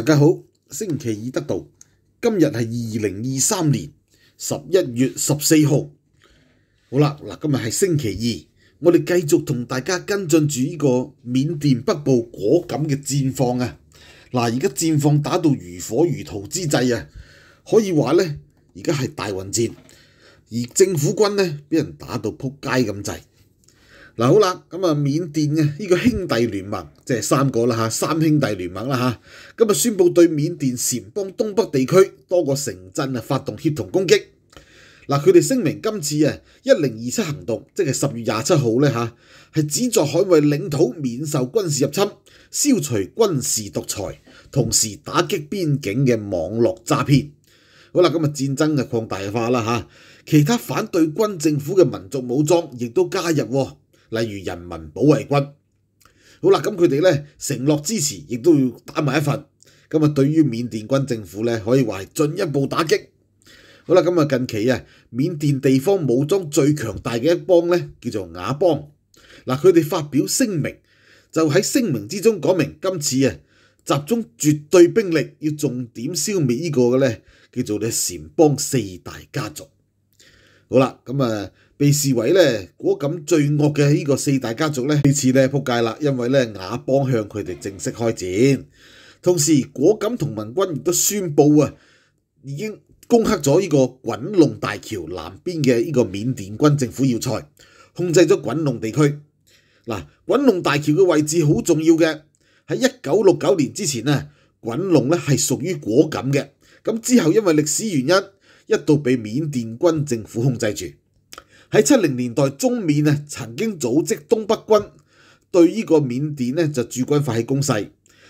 大家好，星期二得到，今日系二零二三年十一月十四号，好啦，嗱，今日系星期二，我哋继续同大家跟进住呢个缅甸北部果敢嘅战况啊！嗱，而家战况打到如火如荼之际啊，可以话咧，而家系大混战，而政府军咧俾人打到扑街咁滞。嗱，好啦，咁啊，緬甸嘅呢個兄弟聯盟即係三個啦，嚇三兄弟聯盟啦，嚇咁啊，宣佈對緬甸禪邦東北地區多個城鎮啊發動協同攻擊。嗱，佢哋聲明今次啊一零二七行動即係十月廿七號咧，嚇係旨在捍外領土免受軍事入侵，消除軍事獨裁，同時打擊邊境嘅網絡詐騙。好啦，今日戰爭嘅擴大化啦，嚇其他反對軍政府嘅民族武裝亦都加入。例如人民保衛軍，好啦，咁佢哋咧承諾支持，亦都要打埋一份。咁啊，對於緬甸軍政府咧，可以話進一步打擊。好啦，咁啊，近期啊，緬甸地方武裝最強大嘅一幫咧，叫做佤邦。嗱，佢哋發表聲明，就喺聲明之中講明，今次啊集中絕對兵力，要重點消滅呢個嘅咧，叫做咧禪邦四大家族。好啦，咁啊。被視為咧果敢最惡嘅呢個四大家族咧，呢次咧撲街啦，因為咧亞邦向佢哋正式開戰。同時，果敢同盟軍亦都宣布啊，已經攻克咗呢個滾龍大橋南邊嘅呢個緬甸軍政府要塞，控制咗滾龍地區。嗱，滾龍大橋嘅位置好重要嘅。喺一九六九年之前呢，滾龍咧係屬於果敢嘅，咁之後因為歷史原因，一度被緬甸軍政府控制住。喺七零年代中，缅啊曾經組織東北軍對呢個緬甸咧就驻軍發起攻勢。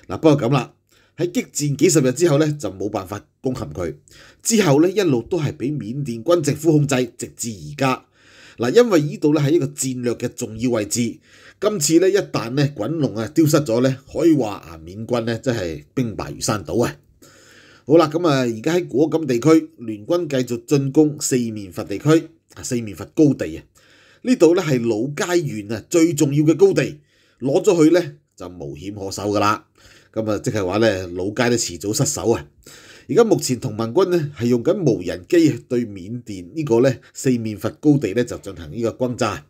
嗱，不過咁啦，喺激戰幾十日之後咧就冇辦法攻陷佢。之後咧一路都係俾緬甸軍政府控制，直至而家。嗱，因為呢度咧係一個戰略嘅重要位置。今次咧一旦咧滾龍啊丢失咗咧，可以話啊缅軍咧真係兵敗如山倒啊！好啦，咁啊而家喺果敢地區聯軍繼續進攻四面佛地區。四面佛高地啊，呢度咧係老街縣啊最重要嘅高地，攞咗佢咧就無險可守噶啦。咁啊，即係話咧，老街都遲早失守啊！而家目前同盟軍咧係用緊無人機對緬甸呢個咧四面佛高地咧就進行呢個轰炸。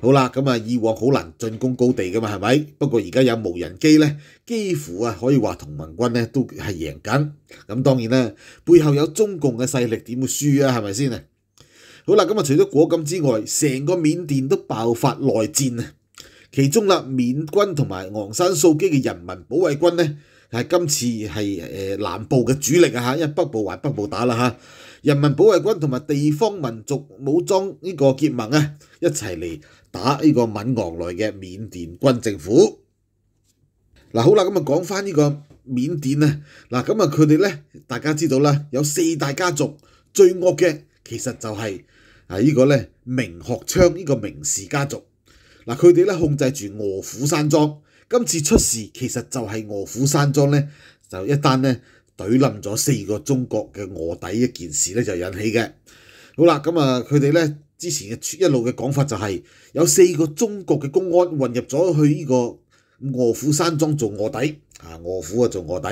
好啦，咁啊以往好難進攻高地噶嘛，係咪？不過而家有無人機咧，幾乎啊可以話同盟軍咧都係贏緊。咁當然啦，背後有中共嘅勢力，點會輸啊？係咪先啊？好啦，咁啊，除咗果咁之外，成個緬甸都爆發內戰啊！其中啦，緬軍同埋昂山素基嘅人民保衛軍咧，係今次係南部嘅主力啊！嚇，因北部還北部打啦人民保衛軍同埋地方民族武裝呢個結盟啊，一齊嚟打呢個敏昂萊嘅緬甸軍政府。嗱，好啦，咁啊講翻呢個緬甸啊，嗱，咁啊佢哋咧，大家知道啦，有四大家族最惡嘅。其實就係啊，依個咧明學昌呢個明氏家族，嗱佢哋咧控制住卧虎山莊。今次出事其實就係卧虎山莊咧，就一單咧懟冧咗四個中國嘅卧底一件事咧就引起嘅。好啦，咁啊佢哋咧之前一路嘅講法就係有四個中國嘅公安混入咗去呢個卧虎山莊做卧底。啊，卧虎啊做卧底，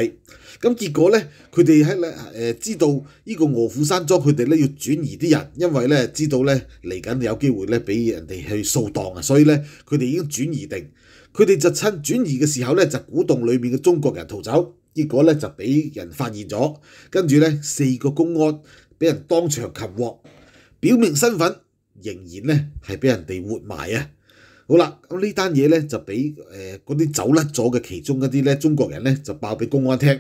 咁結果咧，佢哋喺咧知道呢個卧虎山莊，佢哋咧要轉移啲人，因為咧知道咧嚟緊有機會咧俾人哋去掃蕩啊，所以咧佢哋已經轉移定，佢哋就趁轉移嘅時候咧就鼓動裏面嘅中國人逃走，結果咧就俾人發現咗，跟住咧四個公安俾人當場擒獲，表明身份仍然咧係俾人哋活埋啊！好啦，咁呢單嘢咧就俾誒嗰啲走甩咗嘅其中一啲咧中國人咧就爆俾公安聽，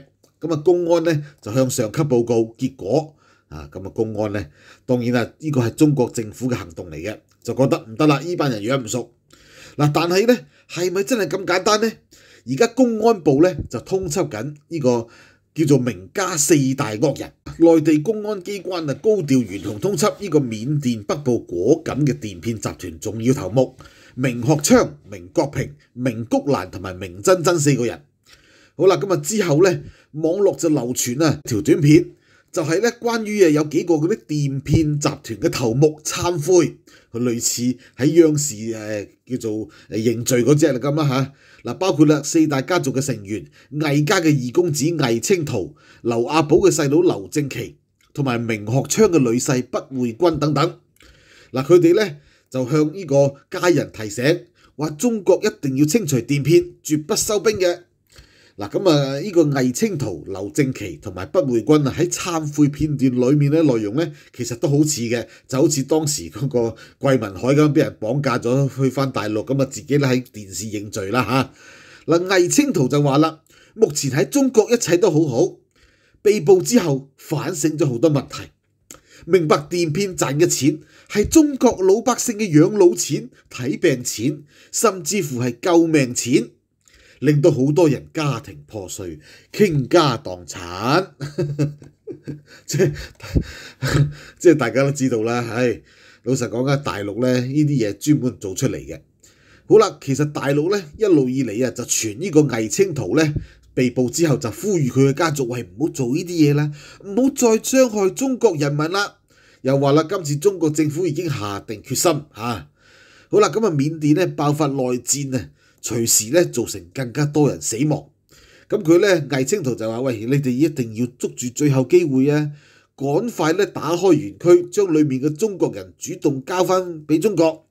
咁啊公安咧就向上級報告，結果啊咁啊公安咧當然啦，呢個係中國政府嘅行動嚟嘅，就覺得唔得啦，呢班人養唔熟嗱，但係咧係咪真係咁簡單咧？而家公安部咧就通緝緊呢個叫做名家四大惡人，內地公安機關啊高調懸紅通緝呢個緬甸北部果緊嘅電騙集團重要頭目。明学昌、明国平、明菊兰同埋明珍珍四个人，好啦，咁啊之后咧，网络就流传啊条短片，就系咧关于有几个嗰啲电骗集团嘅头目忏悔，类似喺央视诶叫做认罪嗰只嚟噶啦吓，嗱包括啦四大家族嘅成员，魏家嘅二公子魏清涛、刘阿宝嘅细佬刘正奇，同埋明学昌嘅女婿毕会军等等，嗱佢哋咧。就向呢個家人提醒，話中國一定要清除電片，絕不收兵嘅。嗱，咁啊，呢個魏清圖、劉正奇同埋北回軍啊，喺參會片段裏面咧內容咧，其實都好似嘅，就好似當時嗰個桂文海咁俾人綁架咗去翻大陸，咁啊自己咧喺電視認罪啦嚇。嗱，魏清圖就話啦，目前喺中國一切都好好，被捕之後反省咗好多問題。明白電片賺嘅錢係中國老百姓嘅養老錢、睇病錢，甚至乎係救命錢，令到好多人家庭破碎、傾家荡產。即係 即大家都知道啦。唉，老實講啊，大陸咧呢啲嘢專門做出嚟嘅。好啦，其實大陸咧一路以嚟啊就传呢個魏清图咧被捕之後就呼籲佢嘅家族喂唔好做呢啲嘢啦，唔好再傷害中國人民啦。又話啦，今次中國政府已經下定決心嚇。好啦，咁啊，緬甸咧爆發內戰啊，隨時咧造成更加多人死亡。咁佢咧魏清圖就話：喂，你哋一定要捉住最後機會啊，趕快咧打開園區，將裡面嘅中國人主動交翻俾中國。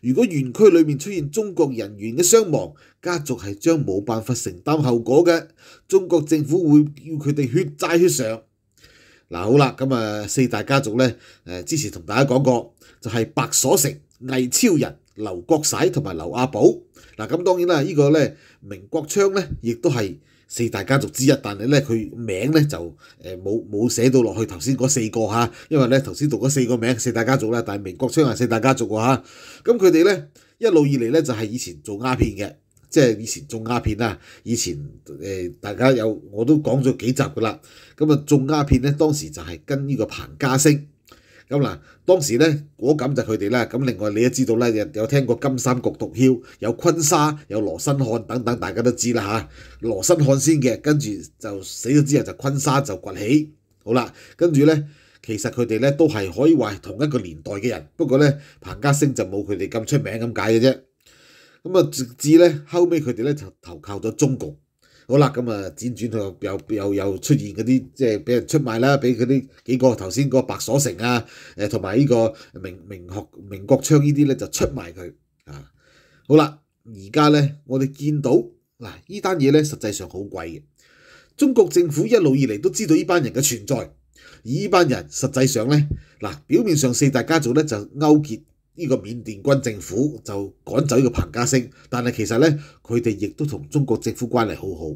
如果園區裡面出現中國人員嘅傷亡，家族係將冇辦法承擔後果嘅，中國政府會要佢哋血債血償。嗱好啦，咁啊四大家族咧，之前同大家講過，就係白所成、魏超人、劉國玺同埋劉阿寶。嗱咁當然啦，呢個咧明國昌咧，亦都係四大家族之一，但係咧佢名咧就冇冇寫到落去頭先嗰四個吓，因為咧頭先讀嗰四個名四大家族啦，但係明國昌係四大家族喎嚇。咁佢哋咧一路以嚟咧就係以前做鴉片嘅。即係以前種鴉片啦，以前大家有我都講咗幾集噶啦，咁啊種鴉片咧，當時就係跟呢個彭家升咁嗱。當時咧果敢就佢哋啦，咁另外你都知道咧，有聽過金三角毒梟有坤沙有羅新漢等等，大家都知啦嚇。羅新漢先嘅，跟住就死咗之後就坤沙就崛起。好啦，跟住咧其實佢哋咧都係可以話係同一個年代嘅人，不過咧彭家升就冇佢哋咁出名咁解嘅啫。咁啊，直至咧後屘佢哋咧就投靠咗中共，好啦，咁啊，輾轉佢又又又出現嗰啲即係俾人出賣啦，俾嗰啲幾個頭先嗰白所成啊，誒同埋呢個明明學明國昌呢啲咧就出賣佢啊，好啦，而家咧我哋見到嗱呢單嘢咧實際上好貴嘅，中國政府一路以嚟都知道呢班人嘅存在，而呢班人實際上咧嗱表面上四大家族咧就勾結。呢個緬甸軍政府就趕走呢個彭家聲，但係其實咧，佢哋亦都同中國政府關係好好。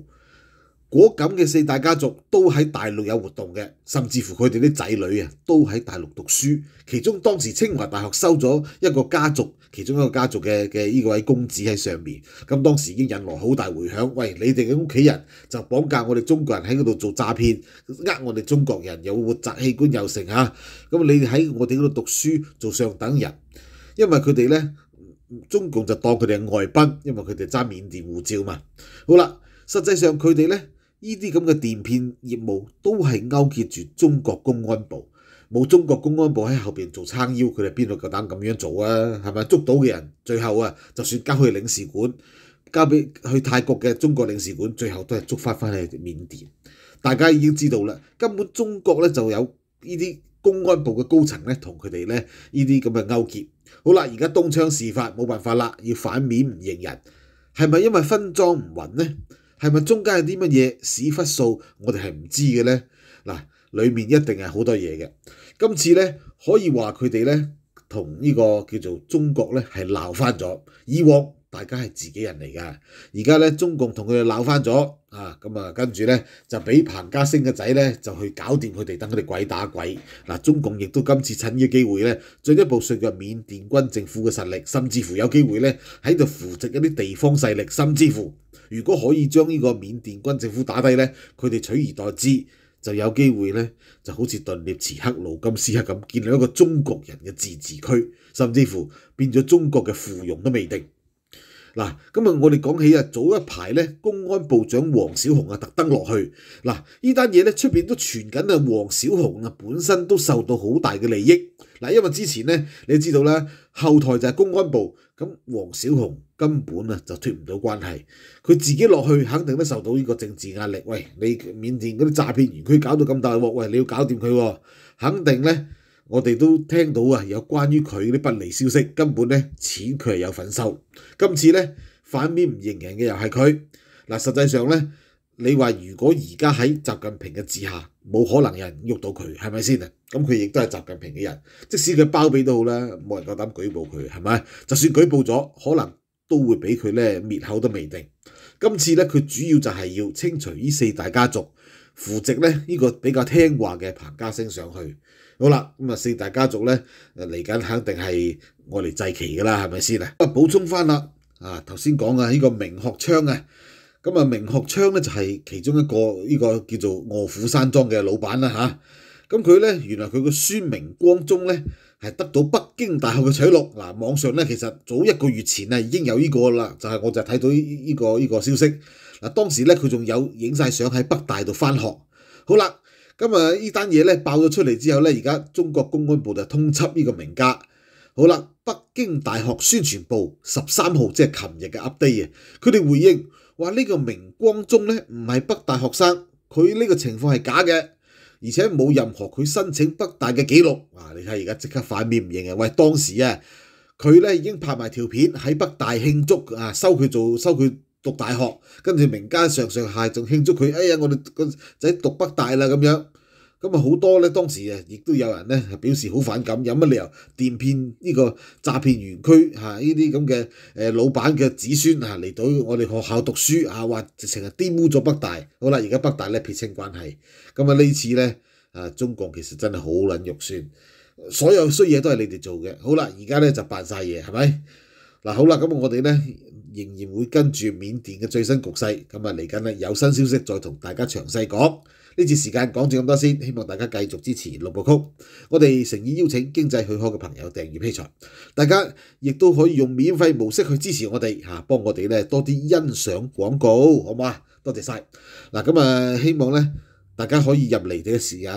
果咁嘅四大家族都喺大陸有活動嘅，甚至乎佢哋啲仔女啊都喺大陸讀書。其中當時清華大學收咗一個家族，其中一個家族嘅嘅呢位公子喺上面，咁當時已經引來好大回響。喂，你哋嘅屋企人就綁架我哋中國人喺嗰度做詐騙，呃我哋中國人有活摘器官又成嚇。咁你喺我哋嗰度讀書做上等人。因為佢哋咧，中共就當佢哋係外賓，因為佢哋揸緬甸護照嘛。好啦，實際上佢哋咧，依啲咁嘅電騙業務都係勾結住中國公安部，冇中國公安部喺後邊做撐腰，佢哋邊度夠膽咁樣做啊？係咪捉到嘅人最後啊，就算交去領事館，交俾去泰國嘅中國領事館，最後都係捉翻翻去緬甸。大家已經知道啦，根本中國咧就有依啲公安部嘅高層咧同佢哋咧呢啲咁嘅勾結。好啦，而家東窗事發，冇辦法啦，要反面唔認人，係咪因為分裝唔均呢？係咪中間有啲乜嘢屎忽數？我哋係唔知嘅呢？嗱，裏面一定係好多嘢嘅。今次呢，可以話佢哋呢，同呢個叫做中國呢，係鬧翻咗以往。大家係自己人嚟㗎。而家咧，中共同佢哋鬧翻咗啊！咁啊，跟住咧就俾彭家升嘅仔咧就去搞掂佢哋，等佢哋鬼打鬼嗱。中共亦都今次趁呢個機會咧，進一步削弱緬甸軍政府嘅實力，甚至乎有機會咧喺度扶植一啲地方勢力，甚至乎如果可以將呢個緬甸軍政府打低咧，佢哋取而代之就有機會咧，就好似頓涅茨克路咁斯克咁建立一個中國人嘅自治區，甚至乎變咗中國嘅附庸都未定。嗱，咁我哋講起啊，早一排咧，公安部長黃小紅啊，特登落去。嗱，依單嘢咧，出面都傳緊啊，黃小紅啊，本身都受到好大嘅利益。嗱，因為之前咧，你知道啦，後台就係公安部，咁黃小紅根本啊就脱唔到關係。佢自己落去，肯定都受到呢個政治壓力。喂，你緬甸嗰啲詐騙地區搞到咁大鑊，喂，你要搞掂佢喎，肯定咧。我哋都聽到啊，有關於佢啲不利消息，根本咧錢佢係有份收。今次咧反面唔認人嘅又係佢嗱，實際上咧你話如果而家喺習近平嘅治下，冇可能有人喐到佢，係咪先啊？咁佢亦都係習近平嘅人，即使佢包庇都好啦，冇人夠膽舉報佢，係咪？就算舉報咗，可能都會俾佢咧滅口都未定。今次咧佢主要就係要清除呢四大家族。扶植咧呢個比較聽話嘅彭家升上去，好啦，咁啊四大家族咧，嚟緊肯定係我哋祭旗㗎啦，係咪先啊？補充翻啦，啊頭先講啊呢個明學昌啊，咁啊明學昌咧就係其中一個呢個叫做卧虎山莊嘅老闆啦嚇，咁佢咧原來佢個孫明光中咧係得到北京大學嘅取錄，嗱網上咧其實早一個月前啊已經有呢個啦，就係我就睇到呢呢個呢個消息。嗱，當時咧佢仲有影曬相喺北大度翻學。好啦，咁啊呢單嘢咧爆咗出嚟之後咧，而家中國公安部就通緝呢個名家。好啦，北京大學宣傳部十三號即係琴日嘅 update 啊，佢哋回應話呢個明光宗咧唔係北大學生，佢呢個情況係假嘅，而且冇任何佢申請北大嘅記錄。啊，你睇而家即刻反面唔認啊！喂，當時啊，佢咧已經拍埋條片喺北大慶祝啊收佢做收佢。讀大學，跟住名家上上下仲慶祝佢，哎呀，我哋個仔讀北大啦咁樣，咁啊好多咧，當時啊亦都有人咧表示好反感，有乜理由電騙呢個詐騙園區嚇呢啲咁嘅誒老闆嘅子孫嚇嚟到我哋學校讀書嚇，話直情係玷污咗北大。好啦，而家北大咧撇清關係，咁啊呢次咧啊中共其實真係好撚肉酸，所有衰嘢都係你哋做嘅。好啦，而家咧就扮曬嘢，係咪？嗱好啦，咁我哋咧仍然會跟住緬甸嘅最新局勢，咁啊嚟緊咧有新消息再同大家詳細講。呢次時間講住咁多先，希望大家繼續支持六部曲。我哋誠意邀請經濟許可嘅朋友訂閱 P 財，大家亦都可以用免費模式去支持我哋吓，幫我哋咧多啲欣賞廣告，好嘛？多謝晒。嗱咁啊，希望咧大家可以入嚟嘅時间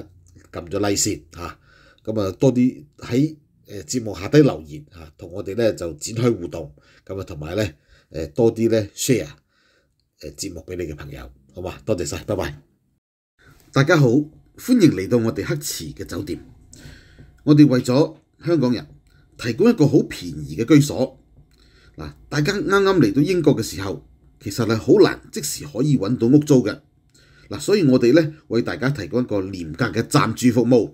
撳咗 Like 先吓，咁啊多啲喺。誒節目下低留言嚇，同我哋咧就展開互動，咁啊同埋咧誒多啲咧 share 誒節目俾你嘅朋友，好嘛？多謝曬，拜拜！大家好，歡迎嚟到我哋黑池嘅酒店。我哋為咗香港人提供一個好便宜嘅居所。嗱，大家啱啱嚟到英國嘅時候，其實係好難即時可以揾到屋租嘅。嗱，所以我哋咧為大家提供一個廉價嘅暫住服務。